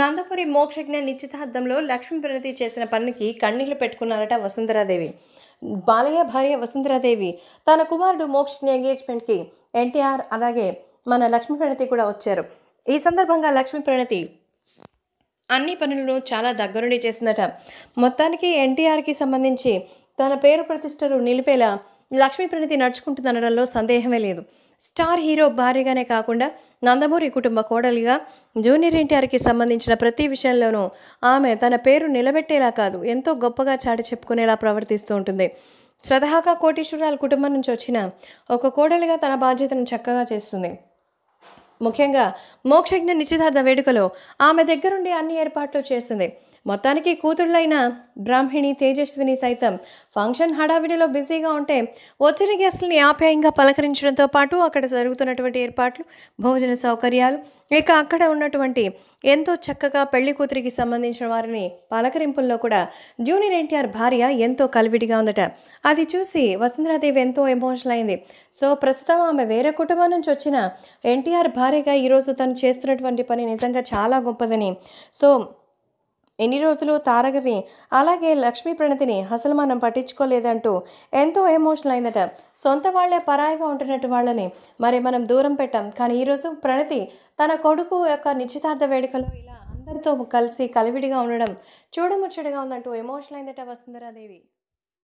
నందపురి మోక్షజ్ఞ నిశ్చితార్థంలో లక్ష్మీ ప్రణతి చేసిన పనికి కన్నీళ్లు పెట్టుకున్నారట వసుంధరాదేవి బాలయ్య భార్య వసుంధరాదేవి తన కుమారుడు మోక్షజ్ఞ ఎంగేజ్మెంట్కి ఎన్టీఆర్ అలాగే మన లక్ష్మీ ప్రణతి కూడా వచ్చారు ఈ సందర్భంగా లక్ష్మీ ప్రణతి అన్ని పనులను చాలా దగ్గరుండి చేసిందట మొత్తానికి ఎన్టీఆర్కి సంబంధించి తన పేరు ప్రతిష్టలు నిలిపేలా లక్ష్మీ ప్రణితి నడుచుకుంటుందనడంలో సందేహమే లేదు స్టార్ హీరో భార్యగానే కాకుండా నందమూరి కుటుంబ కోడలిగా జూనియర్ ఎన్టీఆర్కి సంబంధించిన ప్రతి విషయంలోనూ ఆమె తన పేరు నిలబెట్టేలా కాదు ఎంతో గొప్పగా చాటి చెప్పుకునేలా ప్రవర్తిస్తూ ఉంటుంది స్వతహాగా కోటీశ్వరాల కుటుంబం నుంచి వచ్చిన ఒక కోడలిగా తన బాధ్యతను చక్కగా చేస్తుంది ముఖ్యంగా మోక్షజ్ఞ నిశ్చితార్థ వేడుకలో ఆమె దగ్గరుండి అన్ని ఏర్పాట్లు చేసింది మొత్తానికి కూతుళ్ళైన బ్రాహ్మిణి తేజస్విని సైతం ఫంక్షన్ హడావిడిలో బిజీగా ఉంటే వచ్చిన గెస్ట్ని ఆప్యాయంగా పలకరించడంతో పాటు అక్కడ జరుగుతున్నటువంటి ఏర్పాట్లు భోజన సౌకర్యాలు ఇక అక్కడ ఉన్నటువంటి ఎంతో చక్కగా పెళ్లి కూతురికి సంబంధించిన వారిని పలకరింపుల్లో కూడా జూనియర్ ఎన్టీఆర్ భార్య ఎంతో కలివిడిగా ఉందట అది చూసి వసుంధరాదేవి ఎంతో ఎమోషనల్ అయింది సో ప్రస్తుతం ఆమె వేరే కుటుంబం నుంచి వచ్చిన ఎన్టీఆర్ భార్యగా ఈరోజు తను చేస్తున్నటువంటి పని నిజంగా చాలా గొప్పదని సో ఎన్ని రోజులు తారగని అలాగే లక్ష్మీ ప్రణతిని అసలు మనం పట్టించుకోలేదంటూ ఎంతో ఎమోషనల్ అయిందట సొంత వాళ్లే పరాయిగా ఉంటున్నట్టు వాళ్ళని మరి మనం దూరం పెట్టాం కానీ ఈరోజు ప్రణతి తన కొడుకు యొక్క నిశ్చితార్థ వేడుకలో ఇలా అందరితో కలిసి కలివిడిగా ఉండడం చూడముచ్చడిగా ఉందంటూ ఎమోషనల్ అయిందట వసుంధరాదేవి